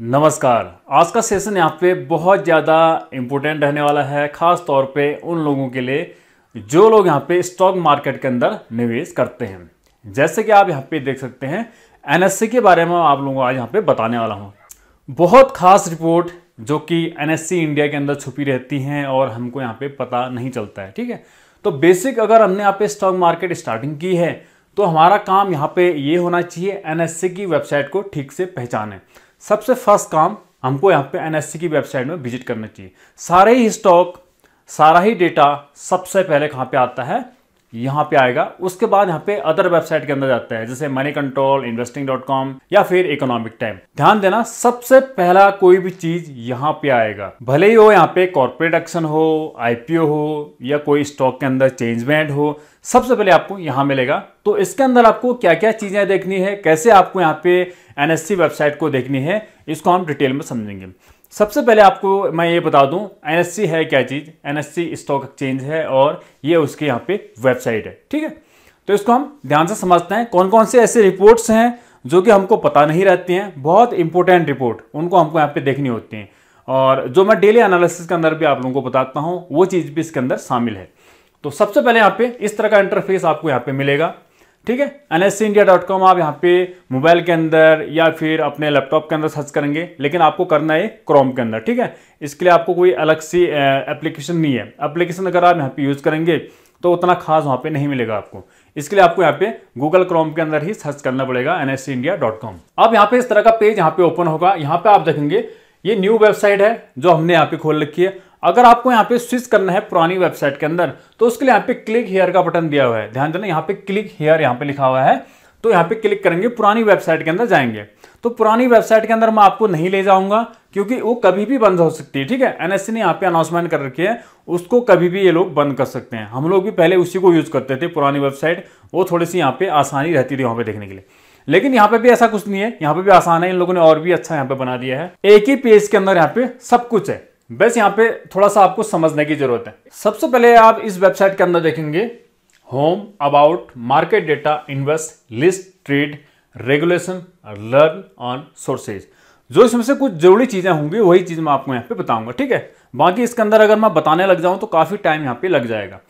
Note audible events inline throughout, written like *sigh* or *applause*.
नमस्कार आज का सेशन यहाँ पे बहुत ज़्यादा इम्पोर्टेंट रहने वाला है ख़ास तौर पे उन लोगों के लिए जो लोग यहाँ पे स्टॉक मार्केट के अंदर निवेश करते हैं जैसे कि आप यहाँ पे देख सकते हैं एनएससी के बारे में आप लोगों को आज यहाँ पे बताने वाला हूँ बहुत खास रिपोर्ट जो कि एनएससी इंडिया के अंदर छुपी रहती हैं और हमको यहाँ पे पता नहीं चलता है ठीक है तो बेसिक अगर हमने यहाँ पे स्टॉक मार्केट स्टार्टिंग की है तो हमारा काम यहाँ पे ये होना चाहिए एनएससी की वेबसाइट को ठीक से पहचानें सबसे फर्स्ट काम हमको यहाँ पे एनएससी की वेबसाइट में विजिट करना चाहिए सारे ही स्टॉक सारा ही डेटा सबसे पहले कहाँ पे आता है यहाँ पे आएगा उसके बाद यहाँ पे अदर वेबसाइट के अंदर जाता है जैसे money control investing dot com या फिर इकोनॉमिक टाइम ध्यान देना सबसे पहला कोई भी चीज यहाँ पे आएगा भले ही हो यहाँ पे कॉर्पोरेट एक्शन हो आईपीओ हो या कोई स्टॉक के अंदर चेंजमेंट हो सबसे पहले आपको यहाँ मिलेगा तो इसके अंदर आपको क्या क्या चीजें देखनी है कैसे आपको यहाँ पे एनएससी वेबसाइट को देखनी है इसको हम डिटेल में समझेंगे सबसे पहले आपको मैं ये बता दूं एनएससी है क्या चीज़ एनएससी स्टॉक एक्सचेंज है और ये उसके यहाँ पे वेबसाइट है ठीक है तो इसको हम ध्यान से समझते हैं कौन कौन से ऐसे रिपोर्ट्स हैं जो कि हमको पता नहीं रहती हैं बहुत इंपॉर्टेंट रिपोर्ट उनको हमको यहाँ पे देखनी होती हैं और जो मैं डेली एनालिसिस के अंदर भी आप लोगों को बताता हूँ वो चीज़ भी इसके अंदर शामिल है तो सबसे पहले यहाँ पे इस तरह का इंटरफेस आपको यहाँ पे मिलेगा ठीक है N S India dot com आप यहाँ पे मोबाइल के अंदर या फिर अपने लैपटॉप के अंदर सर्च करेंगे लेकिन आपको करना है क्रोम के अंदर ठीक है इसके लिए आपको कोई अलग सी एप्लीकेशन नहीं है एप्लीकेशन अगर आप यहाँ पे यूज़ करेंगे तो उतना खास वहाँ पे नहीं मिलेगा आपको इसके लिए आपको यहाँ पे गूगल क्रोम के अंदर ही सर्च करना पड़ेगा N S India dot com अब यहाँ पे इस तरह का पेज यहाँ पे ओपन होगा यहाँ पे आप देखेंगे ये न्यू वेबसाइट है जो हमने यहाँ पे खोल रखी है अगर आपको यहाँ पे स्विच करना है पुरानी वेबसाइट के अंदर तो उसके लिए यहाँ पे क्लिक हेयर का बटन दिया हुआ है ध्यान देना यहाँ पे क्लिक हेयर यहाँ पे लिखा हुआ है तो यहाँ पे क्लिक करेंगे पुरानी वेबसाइट के अंदर जाएंगे तो पुरानी वेबसाइट के अंदर मैं आपको नहीं ले जाऊंगा क्योंकि वो कभी भी बंद हो सकती है ठीक है एनएससी ने यहाँ पे अनाउंसमेंट कर रखी है उसको कभी भी ये लोग बंद कर सकते हैं हम लोग भी पहले उसी को यूज करते थे पुरानी वेबसाइट वो थोड़ी सी यहाँ पे आसानी रहती थी वहां पे देखने के लिए लेकिन यहाँ पे भी ऐसा कुछ नहीं है यहाँ पे भी आसान है इन लोगों ने और भी अच्छा यहाँ पे बना दिया है एक ही पेज के अंदर यहाँ पे सब कुछ है बस यहां पे थोड़ा सा आपको समझने की जरूरत है सबसे पहले आप इस वेबसाइट के अंदर देखेंगे home about market data invest list trade regulation learn on sources जो इसमें से कुछ जरूरी चीज़ें होंगी वही चीज़ मैं आपको यहाँ पे बताऊंगा ठीक है बाकी इसके अंदर अगर मैं बताने लग जाऊं तो काफ़ी टाइम यहाँ पे लग जाएगा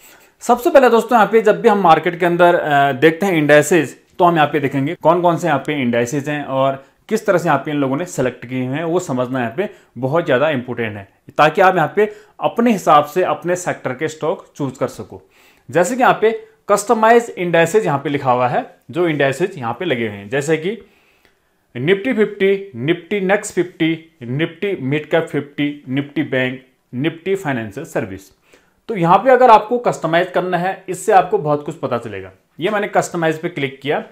सबसे पहले दोस्तों यहाँ पे जब भी हम मार्केट के अंदर देखते हैं इंडेसेज तो हम यहाँ पे देखेंगे कौन कौन से यहाँ पे इंडेसेज हैं और किस तरह से यहाँ पे इन लोगों ने सेलेक्ट किए हैं वो समझना यहाँ पे बहुत ज़्यादा इंपॉर्टेंट है ताकि आप यहाँ पे अपने हिसाब से अपने सेक्टर के स्टॉक चूज कर सको जैसे कि यहाँ पे कस्टमाइज इंडेसेज यहाँ पे लिखा हुआ है जो इंडेसेज यहाँ पे लगे हुए हैं जैसे कि Nifty fifty Nifty next fifty Nifty mid cap fifty Nifty bank Nifty financial service तो यहाँ पे अगर आपको कस्टमाइज करना है इससे आपको बहुत कुछ पता चलेगा ये मैंने कस्टमाइज पे क्लिक किया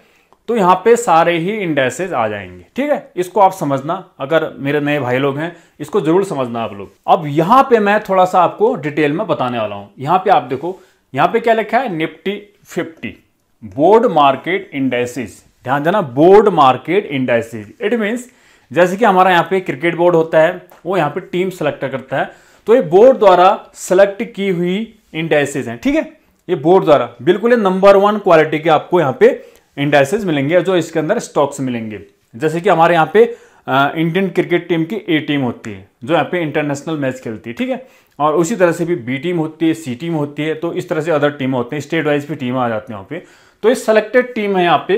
तो यहाँ पे सारे ही इंडेसेज आ जाएंगे ठीक है इसको आप समझना अगर मेरे नए भाई लोग हैं इसको जरूर समझना आप लोग अब यहाँ पे मैं थोड़ा सा आपको डिटेल में बताने वाला हूँ यहाँ पे आप देखो यहाँ पे क्या लिखा है Nifty fifty board market indices ध्यान देना board market indices it means जैसे कि हमारा यहाँ पे क्रिकेट बोर्ड होता है वो यहाँ पे टीम सेलेक्ट करता है तो ये बोर्ड द्वारा सेलेक्ट की हुई इंडेसिस हैं ठीक है ये बोर्ड द्वारा बिल्कुल नंबर वन क्वालिटी के आपको यहाँ पे इंडाइसेस मिलेंगे जो इसके अंदर स्टॉक्स मिलेंगे जैसे कि हमारे यहाँ पे इंडियन क्रिकेट टीम की ए टीम होती है जो यहाँ पे इंटरनेशनल मैच खेलती है ठीक है और उसी तरह से भी बी टीम होती है सी टीम होती है तो इस तरह से अदर टीम होते हैं स्टेट वाइज भी टीम आ जाती हैं यहाँ पे तो ये सेलेक्टेड टीम है यहाँ पे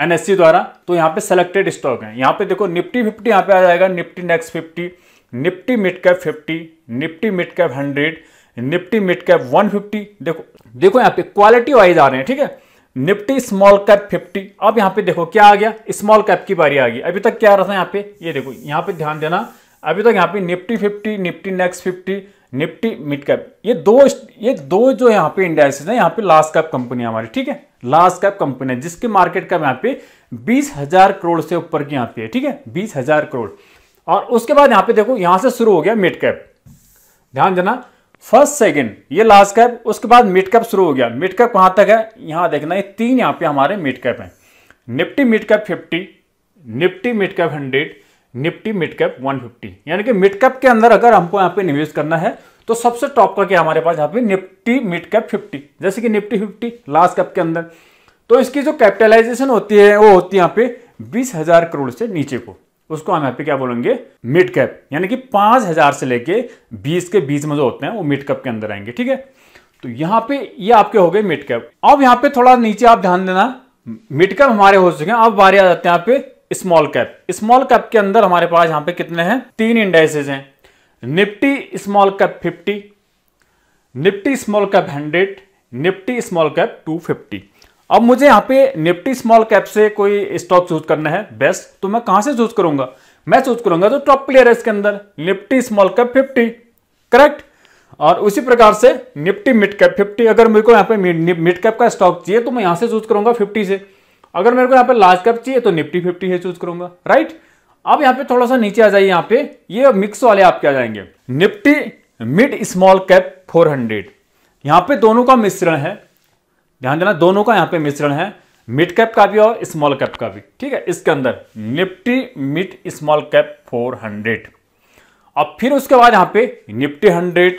एनएससी द्वारा तो यहाँ पे सेलेक्टेड स्टॉक है यहाँ पे देखो निफ्टी फिफ्टी यहाँ पे आ जाएगा Nifty next fifty Nifty mid cap fifty Nifty mid cap hundred Nifty mid cap one fifty देखो देखो यहाँ पे क्वालिटी वाइज आ रहे हैं ठीक है निफ्टी स्मॉल कैप 50 अब यहां पे देखो क्या आ गया स्मॉल कैप की बारी आ गई अभी तक क्या आ रहा था पे ये देखो यहां पे ध्यान देना अभी तक यहां पे Nifty 50 Nifty next 50 Nifty mid cap ये दो ये दो जो यहां पे इंडेक्सेस है यहां पे लास्ट कैप कंपनी हमारी ठीक है लास्ट कैप कंपनी है जिसकी मार्केट कैप यहां पे बीस हजार करोड़ से ऊपर की यहां पर ठीक है बीस हजार करोड़ और उसके बाद यहां पर देखो यहां से शुरू हो गया मिड कैप ध्यान देना फर्स्ट सेकंड ये लास्ट कैप उसके बाद मिड कैप शुरू हो गया मिड कैप कहाँ तक है यहाँ देखना ये तीन यहाँ पे हमारे मिड कैप हैं Nifty mid cap fifty Nifty mid cap hundred Nifty mid cap one fifty यानी कि मिड कैप के अंदर अगर हमको यहाँ पे निवेश करना है तो सबसे टॉप का क्या हमारे पास यहाँ पे निफ्टी मिड कैप फिफ्टी जैसे कि निफ्टी फिफ्टी लास्ट कैप के अंदर तो इसकी जो कैपिटलाइजेशन होती है वो होती है यहाँ पे बीस हजार करोड़ से नीचे को उसको हम यहाँ पे क्या बोलेंगे मिड कैप यानी कि पांच हजार से लेके बीस के बीच में जो होते हैं वो मिड कैप के अंदर आएंगे ठीक है तो यहाँ पे ये यह आपके हो गए मिड कैप अब यहाँ पे थोड़ा नीचे आप ध्यान देना मिड कैप हमारे हो चुके हैं अब बारे आ जाते हैं यहाँ पे स्मॉल कैप स्मॉल कैप के अंदर हमारे पास यहाँ पे कितने हैं तीन इंडेसेज हैं Nifty small cap fifty Nifty small cap hundred Nifty small cap two fifty अब मुझे यहाँ पे निफ्टी स्मॉल कैप से कोई स्टॉक चूज करना है बेस्ट तो मैं कहां से चूज करूंगा मैं चूज करूंगा जो तो टॉप प्लेयर है इसके अंदर Nifty small cap fifty correct और उसी प्रकार से निफ्टी मिड कैप फिफ्टी अगर मेरे को यहाँ पे मिड कैप का स्टॉक चाहिए तो मैं यहां से चूज करूंगा फिफ्टी से अगर मेरे को यहाँ पे लार्ज कैप चाहिए तो निफ्टी फिफ्टी से चूज करूंगा राइट अब यहाँ पे थोड़ा सा नीचे आ जाइए यहाँ पे ये मिक्स वाले आपके आ जाएंगे Nifty mid small cap hundred यहाँ पे दोनों का मिश्रण है ध्यान देना दोनों का यहां पे मिश्रण है मिड कैप का भी और स्मॉल कैप का भी ठीक है इसके अंदर निफ्टी मिड स्मॉल कैप 400 अब फिर उसके बाद यहाँ पे निफ्टी 100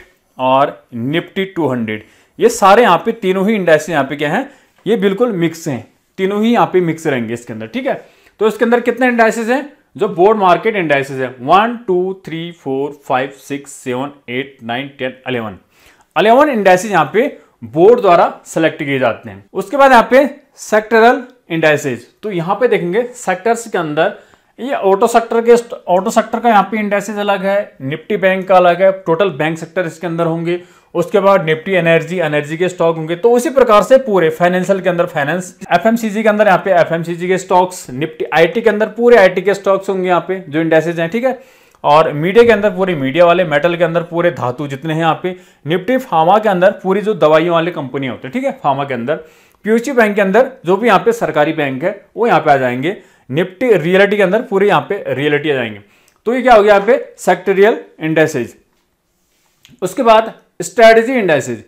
और निफ्टी 200 ये सारे यहां पे तीनों ही इंडेक्स यहां पे क्या हैं ये बिल्कुल मिक्स हैं तीनों ही यहां पे मिक्स रहेंगे इसके अंदर ठीक है तो इसके अंदर कितने इंडाइसेज हैं जो बोर्ड मार्केट इंडाइसेज है one two three four five six seven eight nine ten eleven eleven indices यहाँ पे बोर्ड द्वारा सेलेक्ट किए जाते हैं उसके बाद यहाँ पे सेक्टरल इंडाइसेज तो यहाँ पे देखेंगे सेक्टर्स के अंदर ये ऑटो सेक्टर के ऑटो सेक्टर का यहाँ पे इंडाइसेज अलग है निफ्टी बैंक का अलग है टोटल बैंक सेक्टर इसके अंदर होंगे उसके बाद निफ्टी एनर्जी एनर्जी के स्टॉक होंगे तो उसी प्रकार से पूरे फाइनेंशियल के अंदर फाइनेंस एफएमसीजी के अंदर यहाँ पे एफएमसीजी के स्टॉक्स निफ्टी आईटी के अंदर पूरे आईटी के स्टॉक्स होंगे यहाँ पे जो इंडेसेज हैं ठीक है और मीडिया के अंदर पूरे मीडिया वाले मेटल के अंदर पूरे धातु जितने हैं यहाँ पे निफ्टी फार्मा के अंदर पूरी जो दवाइयों वाली कंपनियां होती है ठीक है फार्मा के अंदर पीयूसी बैंक के अंदर जो भी यहाँ पे सरकारी बैंक है वो यहाँ पे आ जाएंगे निफ्टी रियलिटी के अंदर पूरे यहाँ पे रियलिटी आ जाएंगे तो ये क्या हो गया यहाँ पे सेक्टरियल इंडेसेज उसके बाद स्ट्रेटेजी इंडेसेज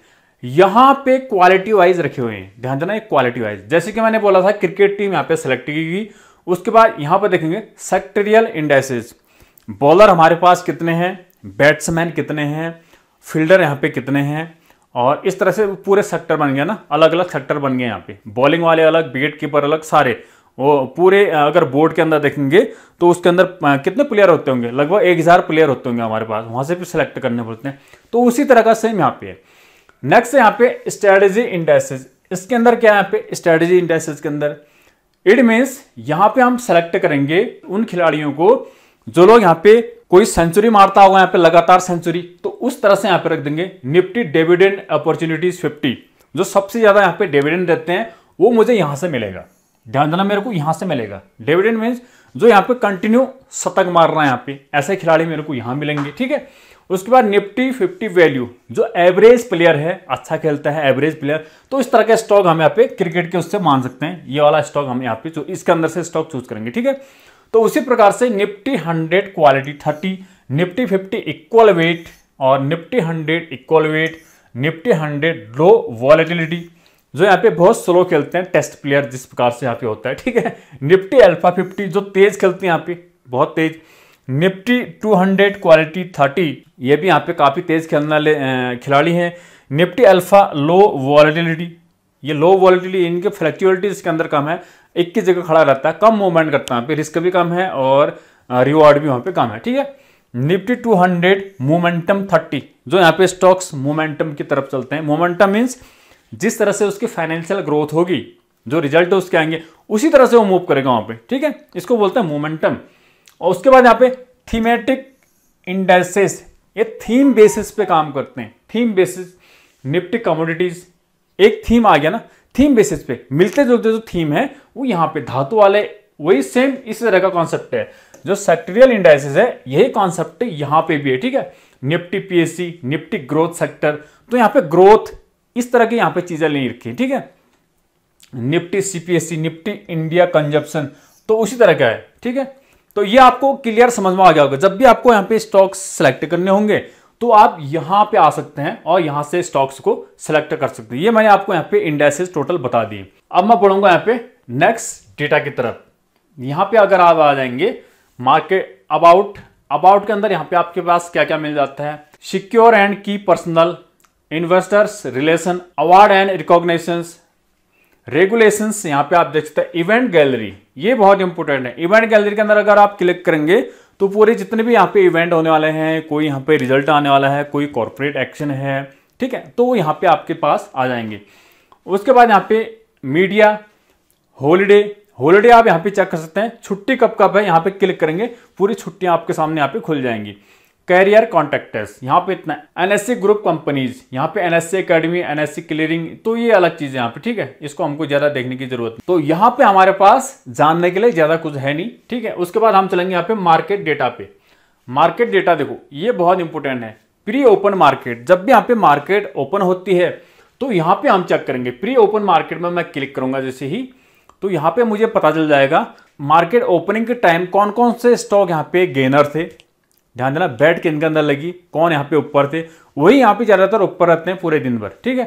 यहां पे क्वालिटी वाइज रखे हुए हैं ध्यान देना क्वालिटी वाइज जैसे कि मैंने बोला था क्रिकेट टीम यहाँ पे सेलेक्ट की उसके बाद यहां पर देखेंगे सेक्टरियल इंडेसेज बॉलर हमारे पास कितने हैं बैट्समैन कितने हैं फील्डर यहाँ पे कितने हैं और इस तरह से पूरे सेक्टर बन गया ना अलग अलग सेक्टर बन गए यहाँ पे बॉलिंग वाले अलग विकेट कीपर अलग सारे वो पूरे अगर बोर्ड के अंदर देखेंगे तो उसके अंदर कितने प्लेयर होते होंगे लगभग एक हज़ार प्लेयर होते होंगे हमारे पास वहाँ से भी सिलेक्ट करने पड़ते हैं तो उसी तरह का सेम यहाँ पे है नेक्स्ट यहाँ पे स्ट्रेटेजी इंडेसेस इसके अंदर क्या है यहाँ पे स्ट्रेटेजी इंडेसेस के अंदर इट मीन्स यहाँ पे हम सेलेक्ट करेंगे उन खिलाड़ियों को जो लोग यहां पे कोई सेंचुरी मारता होगा यहाँ पे लगातार सेंचुरी तो उस तरह से यहाँ पे रख देंगे निफ्टी डेविडेंड अपॉर्चुनिटीज 50 जो सबसे ज्यादा यहां पे डेविडेंड देते हैं वो मुझे यहां से मिलेगा ध्यान देना मेरे को यहां से मिलेगा डेविडेंड मीन जो यहाँ पे कंटिन्यू शतक मार रहा है यहाँ पे ऐसे खिलाड़ी मेरे को यहां मिलेंगे ठीक है उसके बाद निफ्टी फिफ्टी वैल्यू जो एवरेज प्लेयर है अच्छा खेलता है एवरेज प्लेयर तो इस तरह का स्टॉक हम यहाँ पे क्रिकेट के उससे मान सकते हैं ये वाला स्टॉक हम यहाँ पे इसके अंदर से स्टॉक चूज करेंगे ठीक है तो उसी प्रकार से Nifty hundred quality thirty Nifty fifty equal weight और Nifty hundred equal weight Nifty hundred low volatility जो यहाँ पे बहुत स्लो खेलते हैं टेस्ट प्लेयर जिस प्रकार से यहाँ पे होता है ठीक है निफ्टी अल्फा फिफ्टी जो तेज खेलते हैं यहाँ पे बहुत तेज निफ्टी 200 क्वालिटी 30 ये भी यहाँ पे काफ़ी तेज खेलने वाले खिलाड़ी हैं निफ्टी अल्फा लो वॉलेटिलिटी ये लो वॉलिटिलिटी इनके फ्लैक्चुअलिटी इसके अंदर कम है एक की जगह खड़ा रहता है कम मूवमेंट करता है पे रिस्क भी कम है और रिवॉर्ड भी वहाँ पे कम है ठीक है निफ्टी 200 मोमेंटम 30 जो यहाँ पे स्टॉक्स मोमेंटम की तरफ चलते हैं मोमेंटम मीन्स जिस तरह से उसकी फाइनेंशियल ग्रोथ होगी जो रिजल्ट है उसके आएंगे उसी तरह से वो मूव करेगा वहाँ पे ठीक है इसको बोलते हैं मोमेंटम और उसके बाद यहाँ पे थीमेटिक इंडेसेस ये थीम बेसिस पे काम करते हैं थीम बेसिस निफ्टी कमोडिटीज़ एक थीम आ गया ना थीम बेसिस पे मिलते जुलते जो थीम है वो यहाँ पे धातु वाले वही सेम इस तरह का कॉन्सेप्ट है जो सेक्टोरियल इंडाइसिस है यही कॉन्सेप्ट यहाँ पे भी है ठीक है Nifty PSC Nifty growth sector तो यहाँ पे ग्रोथ इस तरह की यहाँ पे चीजें नहीं रखी ठीक है Nifty CPSC Nifty India consumption तो उसी तरह का है ठीक है तो ये आपको क्लियर समझ में आ गया होगा जब भी आपको यहाँ पे स्टॉक सेलेक्ट करने होंगे तो आप यहां पे आ सकते हैं और यहां से स्टॉक्स को सिलेक्ट कर सकते हैं ये मैंने आपको यहां पे इंडेसेस टोटल बता दिए अब मैं पढ़ूंगा यहां पे नेक्स्ट डेटा की तरफ यहां पे अगर आप आ जाएंगे मार्केट अबाउट अबाउट के अंदर यहां पे आपके पास क्या क्या मिल जाता है सिक्योर एंड की personal investors relation award and recognition regulation यहां पर आप देख सकते हैं इवेंट गैलरी ये बहुत इंपॉर्टेंट है इवेंट गैलरी के अंदर अगर आप क्लिक करेंगे तो पूरे जितने भी यहाँ पे इवेंट होने वाले हैं कोई यहाँ पे रिजल्ट आने वाला है कोई कॉरपोरेट एक्शन है ठीक है तो वो यहाँ पे आपके पास आ जाएंगे उसके बाद यहाँ पे मीडिया होलीडे होलीडे आप यहाँ पे चेक कर सकते हैं छुट्टी कब कब है यहाँ पे क्लिक करेंगे पूरी छुट्टियाँ आपके सामने यहाँ पे खुल जाएंगी कैरियर कॉन्ट्रेक्टर्स यहाँ पे इतना एनएससी ग्रुप कंपनीज यहाँ पे एनएससी अकेडमी एनएससी क्लियरिंग तो ये अलग चीज है यहाँ पे ठीक है इसको हमको ज्यादा देखने की जरूरत तो यहाँ पे हमारे पास जानने के लिए ज्यादा कुछ है नहीं ठीक है उसके बाद हम चलेंगे यहाँ पे मार्केट डेटा पे मार्केट डेटा देखो ये बहुत इंपॉर्टेंट है प्री ओपन मार्केट जब भी यहाँ पे मार्केट ओपन होती है तो यहाँ पे हम चेक करेंगे प्री ओपन मार्केट में मैं क्लिक करूंगा जैसे ही तो यहाँ पे मुझे पता चल जाएगा मार्केट ओपनिंग के टाइम कौन कौन से स्टॉक यहाँ पे गेनर थे ध्यान देना बैट के इनके अंदर लगी कौन यहाँ पे ऊपर थे वही यहाँ पे ज़्यादातर ऊपर रहते हैं पूरे दिन भर ठीक है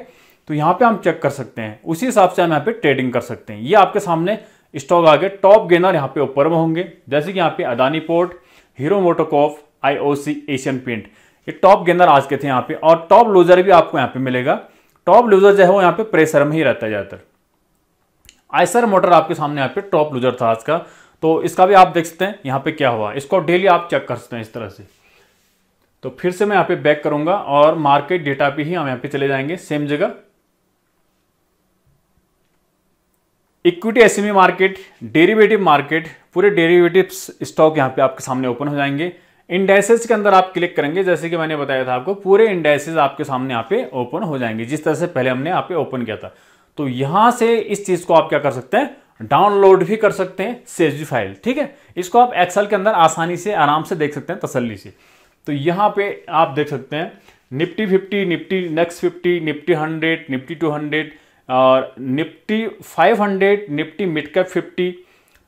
तो यहाँ पे हम चेक कर सकते हैं उसी हिसाब से हम यहाँ पे ट्रेडिंग कर सकते हैं ये आपके सामने स्टॉक आगे टॉप गेनर यहाँ पे ऊपर में होंगे जैसे कि यहाँ पे अदानी पोर्ट हीरो मोटोकॉफ सी एशियन पेंट ये टॉप गेनर आज के थे यहाँ पे और टॉप लूजर भी आपको यहाँ पे मिलेगा टॉप लूजर जो है वो यहाँ पे प्रेशर में ही रहता है ज़्यादातर आयसर मोटर आपके सामने यहाँ पे टॉप लूजर था आज का तो इसका भी आप देख सकते हैं यहाँ पे क्या हुआ इसको डेली आप चेक कर सकते हैं इस तरह से तो फिर से मैं यहाँ पे बैक करूंगा और मार्केट डेटा पे ही हम यहाँ पे चले जाएंगे सेम जगह equity SME market derivative market पूरे डेरिवेटिव स्टॉक यहाँ पे आपके सामने ओपन हो जाएंगे इंडेसेस के अंदर आप क्लिक करेंगे जैसे कि मैंने बताया था आपको पूरे इंडेसेस आपके सामने यहाँ पे ओपन हो जाएंगे जिस तरह से पहले हमने यहाँ पे ओपन किया था तो यहां से इस चीज को आप क्या कर सकते हैं डाउनलोड भी कर सकते हैं सी फाइल ठीक है इसको आप एक्सेल के अंदर आसानी से आराम से देख सकते हैं तसल्ली से तो यहाँ पे आप देख सकते हैं Nifty fifty Nifty next fifty Nifty hundred Nifty two hundred और Nifty five hundred Nifty mid cap fifty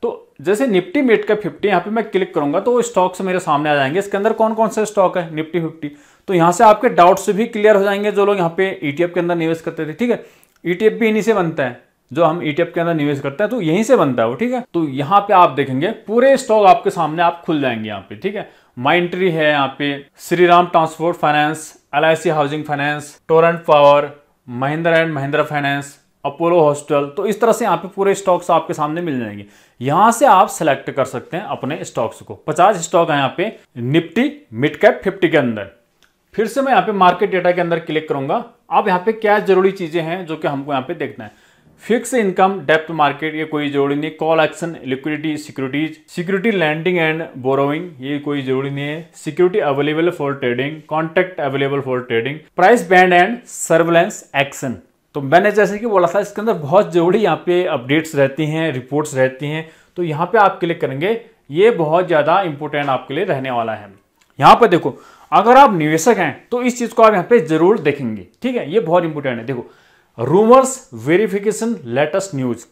तो जैसे निफ्टी मिड कैप फिफ्टी यहाँ पे मैं क्लिक करूंगा तो स्टॉक से मेरे सामने आ जाएंगे इसके अंदर कौन कौन से स्टॉक है निफ्टी फिफ्टी तो यहाँ से आपके डाउट्स भी क्लियर हो जाएंगे जो लोग यहाँ पे ई e के अंदर निवेश करते थे ठीक है ई e भी इन्हीं से बनता है जो हम ईटीएफ e के अंदर निवेश करते हैं तो यहीं से बनता है वो ठीक है तो यहाँ पे आप देखेंगे पूरे स्टॉक आपके सामने आप खुल जाएंगे यहाँ पे ठीक है माइंट्री है यहाँ पे Shriram transport finance L housing finance Torrent power Mahindra and Mahindra finance Apollo hostel तो इस तरह से यहाँ पे पूरे स्टॉक्स आपके सामने मिल जाएंगे यहाँ से आप सेलेक्ट कर सकते हैं अपने स्टॉक्स को 50 स्टॉक है यहाँ पे निफ्टी मिड कैप फिफ्टी के अंदर फिर से मैं यहाँ पे मार्केट डेटा के अंदर क्लिक करूंगा अब यहाँ पे क्या जरूरी चीजें हैं जो कि हमको यहाँ पे देखना है फिक्स इनकम डेप्थ मार्केट ये कोई जरूरी नहीं call action liquidity securities security lending and borrowing ये कोई जरूरी नहीं है security available for trading contract available for trading price band and surveillance action तो मैंने जैसे कि बोला था इसके अंदर बहुत जरूरी यहाँ पे अपडेट्स रहती हैं रिपोर्ट्स रहती हैं तो यहाँ पे आप क्लिक करेंगे ये बहुत ज़्यादा इंपॉर्टेंट आपके लिए रहने वाला है यहाँ पर देखो अगर आप निवेशक हैं तो इस चीज़ को आप यहाँ पे जरूर देखेंगे ठीक है ये बहुत इंपॉर्टेंट है देखो रूमर्स वेरिफिकेशन लेटेस्ट न्यूज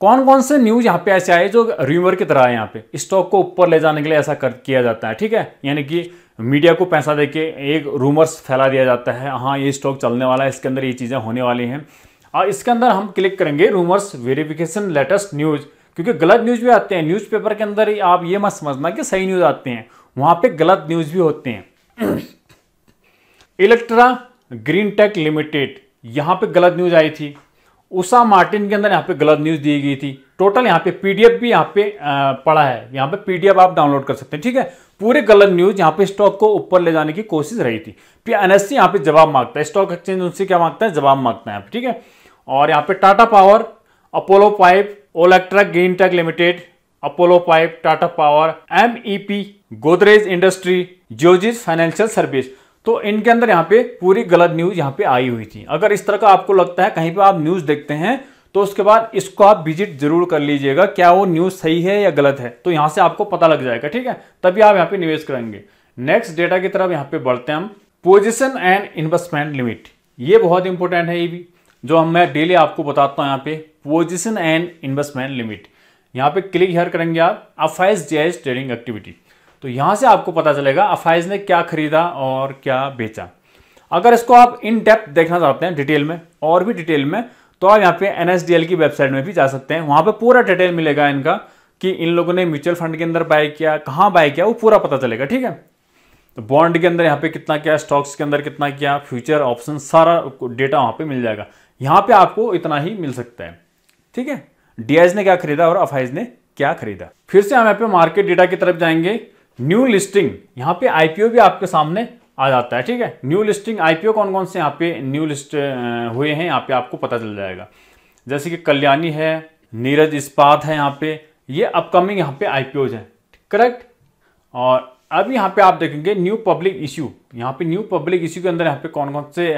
कौन कौन से न्यूज यहां पे ऐसे आए जो रूमर की तरह है यहां पे स्टॉक को ऊपर ले जाने के लिए ऐसा कर किया जाता है ठीक है यानी कि मीडिया को पैसा देके एक रूमर्स फैला दिया जाता है हाँ ये स्टॉक चलने वाला है इसके अंदर ये चीज़ें होने वाली हैं और इसके अंदर हम क्लिक करेंगे रूमर्स वेरिफिकेशन लेटेस्ट न्यूज़ क्योंकि गलत न्यूज़ भी आते हैं न्यूज के अंदर आप ये मत समझना कि सही न्यूज़ आते हैं वहां पर गलत न्यूज़ भी होते हैं इलेक्ट्रा *clears throat* ग्रीन टेक लिमिटेड यहाँ पे गलत न्यूज़ आई थी उषा मार्टिन के अंदर यहाँ पे गलत न्यूज़ दी गई थी टोटल यहाँ पे पीडीएफ भी यहाँ पे पड़ा है यहाँ पे पीडीएफ आप डाउनलोड कर सकते हैं ठीक है पूरे गलत न्यूज़ यहाँ पे स्टॉक को ऊपर ले जाने की कोशिश रही थी फिर एनएससी यहाँ पे जवाब मांगता है स्टॉक एक्सचेंज उनसे क्या मांगता है जवाब मांगता है ठीक है और यहाँ पे Tata power Apollo pipe Olectra green tech limited Apollo pipe Tata power M Godrej industry Geojit financial service तो इनके अंदर यहाँ पे पूरी गलत न्यूज़ यहाँ पे आई हुई थी अगर इस तरह का आपको लगता है कहीं पर आप न्यूज़ देखते हैं तो उसके बाद इसको आप विजिट जरूर कर लीजिएगा क्या वो न्यूज़ सही है या गलत है तो यहां से आपको पता लग जाएगा ठीक है तभी आप यहाँ पे निवेश करेंगे नेक्स्ट डेटा की तरफ यहाँ पे बढ़ते हैं हम पोजिशन एंड इन्वेस्टमेंट लिमिट ये बहुत इंपॉर्टेंट है ये भी जो हम मैं डेली आपको बताता हूँ यहाँ पे पोजिशन एंड इन्वेस्टमेंट लिमिट यहाँ पे क्लिक हेयर करेंगे आप अफाइज जेज ट्रेडिंग एक्टिविटी तो यहां से आपको पता चलेगा अफाइज ने क्या खरीदा और क्या बेचा अगर इसको आप इन डेप्थ देखना चाहते हैं डिटेल में और भी डिटेल में तो आप यहाँ पे एनएसडीएल की वेबसाइट में भी जा सकते हैं वहां पर पूरा डिटेल मिलेगा इनका कि इन लोगों ने म्यूचुअल फंड के अंदर बाय किया कहाँ बाय किया वो पूरा पता चलेगा ठीक है तो बॉन्ड के अंदर यहाँ पे कितना किया स्टॉक्स के अंदर कितना किया फ्यूचर ऑप्शन सारा डेटा वहाँ पे मिल जाएगा यहाँ पे आपको इतना ही मिल सकता है ठीक है डीआईज ने क्या खरीदा और अफाइज ने क्या खरीदा फिर से हम यहाँ पे मार्केट डेटा की तरफ जाएंगे न्यू लिस्टिंग यहाँ पे आईपीओ भी आपके सामने आ जाता है ठीक है न्यू लिस्टिंग आईपीओ कौन कौन से यहाँ पे न्यू लिस्ट हुए हैं यहाँ पे आपको पता चल जाएगा जैसे कि कल्याणी है नीरज इस्पात है यहाँ पे ये अपकमिंग यहाँ पे आई हैं करेक्ट और अब यहाँ पे आप देखेंगे न्यू पब्लिक इश्यू यहाँ पे न्यू पब्लिक इश्यू के अंदर यहाँ पे कौन कौन से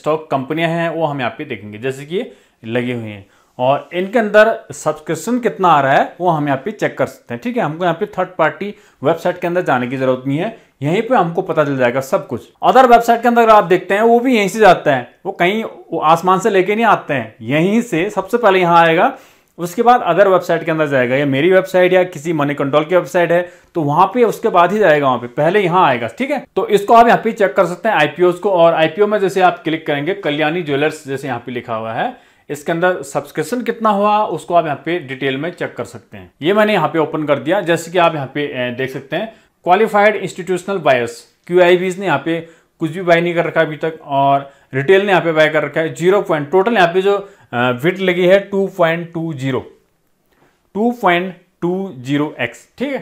स्टॉक कंपनियां हैं वो हम यहाँ पे देखेंगे जैसे कि ये लगे हुए हैं और इनके अंदर सब्सक्रिप्शन कितना आ रहा है वो हम यहाँ पे चेक कर सकते हैं ठीक है हमको यहाँ पे थर्ड पार्टी वेबसाइट के अंदर जाने की जरूरत नहीं है यहीं पे हमको पता चल जाएगा सब कुछ अदर वेबसाइट के अंदर अगर आप देखते हैं वो भी यहीं से जाते हैं वो कहीं वो आसमान से लेके नहीं आते हैं यहीं से सबसे पहले यहाँ आएगा उसके बाद अदर वेबसाइट के अंदर जाएगा या मेरी वेबसाइट या किसी मनी कंट्रोल की वेबसाइट है तो वहां पे उसके बाद ही जाएगा वहां पे पहले यहाँ आएगा ठीक है तो इसको आप यहाँ पे चेक कर सकते हैं आईपीओ को और आईपीओ में जैसे आप क्लिक करेंगे कल्याणी ज्वेलर्स जैसे यहाँ पे लिखा हुआ है इसके अंदर सब्सक्रिप्शन कितना हुआ उसको आप यहाँ पे डिटेल में चेक कर सकते हैं ये मैंने यहाँ पे ओपन कर दिया जैसे कि आप यहाँ पे देख सकते हैं क्वालिफाइड इंस्टीट्यूशनल बायर्स क्यू ने यहाँ पे कुछ भी बाय नहीं कर रखा अभी तक और रिटेल ने यहाँ पे बाय कर रखा है जीरो पॉइंट टोटल यहाँ पे जो विट लगी है two point two zero two point two zero X ठीक है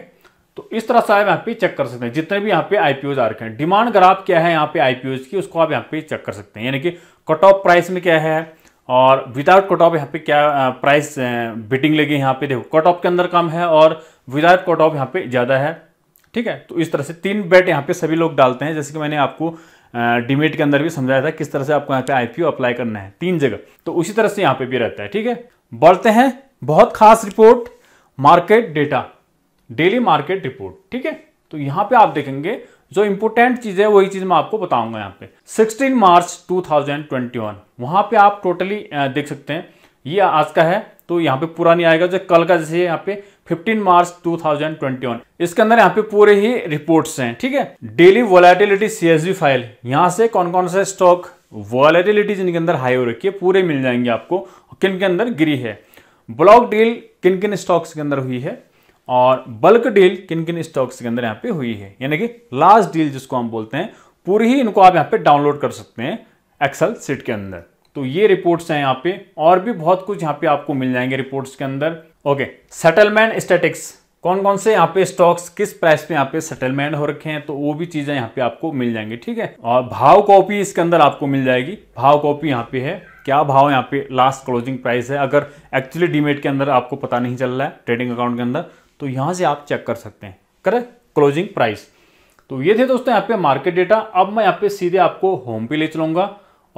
तो इस तरह से आप यहाँ पे चेक कर सकते हैं जितने भी यहाँ पे आईपीओ आ रखे हैं डिमांड ग्राफ क्या है यहाँ पे आईपीओ की उसको आप यहाँ पे चेक कर सकते हैं यानी कि कट ऑफ प्राइस में क्या है और विदाउट कट ऑफ यहाँ पे क्या प्राइस बिटिंग लगी यहाँ पे देखो कट ऑफ के अंदर कम है और विदाउट कट ऑफ यहाँ पे ज़्यादा है ठीक है तो इस तरह से तीन बेट यहाँ पे सभी लोग डालते हैं जैसे कि मैंने आपको डिमेट के अंदर भी समझाया था किस तरह से आपको यहाँ पे आईपीओ अप्लाई करना है तीन जगह तो उसी तरह से यहाँ पे भी रहता है ठीक है बढ़ते हैं बहुत खास report market data daily market report ठीक है तो यहाँ पे आप देखेंगे जो इंपोर्टेंट चीज है वही चीज मैं आपको बताऊंगा यहाँ पे 16 मार्च 2021 वहां पे आप टोटली देख सकते हैं ये आज का है तो यहाँ पे पूरा नहीं आएगा जो कल का जैसे यहाँ पे 15 मार्च 2021 इसके अंदर यहाँ पे पूरे ही रिपोर्ट्स हैं ठीक है डेली वोलेटिलिटी सीएसवी फाइल यहाँ से कौन कौन सा स्टॉक वॉलेटिलिटी जिनके अंदर हाई हो रखी है पूरे मिल जाएंगे आपको किन के अंदर गिरी है ब्लॉक डील किन किन स्टॉक्स के अंदर हुई है और बल्क डील किन किन स्टॉक्स के अंदर यहाँ पे हुई है यानी कि लास्ट डील जिसको हम बोलते हैं पूरी ही इनको आप यहाँ पे डाउनलोड कर सकते हैं एक्सेल सीट के अंदर तो ये रिपोर्ट्स हैं यहाँ पे और भी बहुत कुछ यहाँ पे आपको मिल जाएंगे रिपोर्ट्स के अंदर ओके सेटलमेंट स्टेटिक्स कौन कौन से यहाँ पे स्टॉक्स किस प्राइस पे यहाँ पे सेटलमेंट हो रखे हैं तो वो भी चीजें यहाँ पे आपको मिल जाएंगे ठीक है और भाव कॉपी इसके अंदर आपको मिल जाएगी भाव कॉपी यहाँ पे है क्या भाव यहाँ पे लास्ट क्लोजिंग प्राइस है अगर एक्चुअली डीमेट के अंदर आपको पता नहीं चल रहा है ट्रेडिंग अकाउंट के अंदर तो यहां से आप चेक कर सकते हैं करेक्ट क्लोजिंग प्राइस तो ये थे दोस्तों यहाँ पे मार्केट डेटा अब मैं यहाँ पे सीधे आपको होम पे ले चलूंगा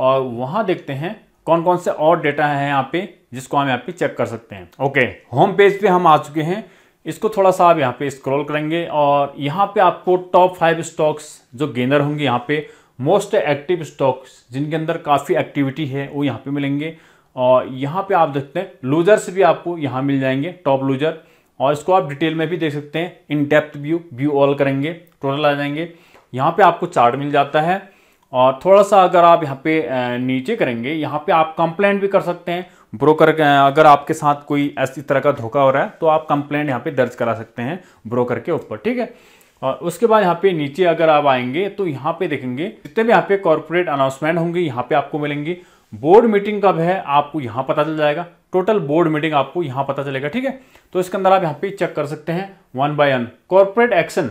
और वहां देखते हैं कौन कौन से और डेटा है यहाँ पे जिसको हम यहाँ पे चेक कर सकते हैं ओके होम पेज पे हम आ चुके हैं इसको थोड़ा सा आप यहाँ पे स्क्रॉल करेंगे और यहाँ पे आपको टॉप फाइव स्टॉक्स जो गेनर होंगे यहाँ पे मोस्ट एक्टिव स्टॉक्स जिनके अंदर काफ़ी एक्टिविटी है वो यहाँ पे मिलेंगे और यहाँ पे आप देखते हैं लूजर्स भी आपको यहाँ मिल जाएंगे टॉप लूजर और इसको आप डिटेल में भी देख सकते हैं in depth view view all करेंगे टोटल आ जाएंगे यहाँ पे आपको चार्ट मिल जाता है और थोड़ा सा अगर आप यहाँ पे नीचे करेंगे यहाँ पे आप कंप्लेंट भी कर सकते हैं ब्रोकर अगर आपके साथ कोई ऐसी तरह का धोखा हो रहा है तो आप कंप्लेंट यहाँ पे दर्ज करा सकते हैं ब्रोकर के ऊपर ठीक है और उसके बाद यहाँ पे नीचे अगर आप आएंगे तो यहाँ पे देखेंगे जितने भी यहाँ पे कॉरपोरेट अनाउंसमेंट होंगे यहाँ पे आपको मिलेंगी बोर्ड मीटिंग कब है आपको यहां पता चल जाएगा टोटल बोर्ड मीटिंग आपको यहां पता चलेगा ठीक है तो इसके अंदर आप यहां पे चेक कर सकते हैं one by one corporate action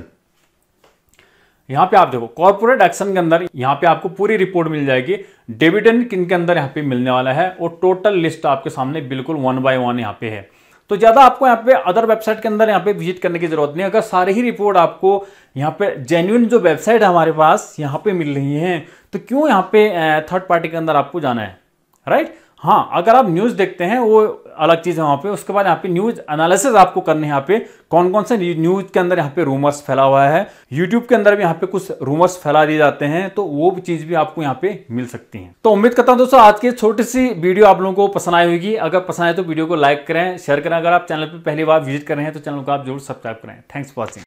यहां पे आप देखो कॉर्पोरेट एक्शन के अंदर यहां पे आपको पूरी रिपोर्ट मिल जाएगी डिविडेंड किन के अंदर यहां पे मिलने वाला है और टोटल लिस्ट आपके सामने बिल्कुल वन बाय वन यहां पे है तो ज़्यादा आपको यहाँ पे अदर वेबसाइट के अंदर यहाँ पे विजिट करने की ज़रूरत नहीं है अगर सारी ही रिपोर्ट आपको यहाँ पे जेन्यून जो वेबसाइट है हमारे पास यहाँ पे मिल रही हैं तो क्यों यहाँ पे थर्ड पार्टी के अंदर आपको जाना है राइट हाँ अगर आप न्यूज़ देखते हैं वो अलग चीज़ है वहाँ पे उसके बाद यहाँ पे न्यूज़ एनालिसिस आपको करने यहाँ पे कौन कौन से न्यूज़ के अंदर यहाँ पे रूमर्स फैला हुआ है यूट्यूब के अंदर भी यहाँ पे कुछ रूमर्स फैला दिए जाते हैं तो वो भी चीज़ भी आपको यहाँ पे मिल सकती है तो उम्मीद करता हूँ दोस्तों आज की छोटी सी वीडियो आप लोगों को पसंद आई होगी अगर पसंद आए तो वीडियो को लाइक करें शेयर करें अगर आप चैनल पर पहली बार विजिट कर रहे हैं तो चैनल को आप जरूर सब्सक्राइब करें थैंक्स फॉर वॉचिंग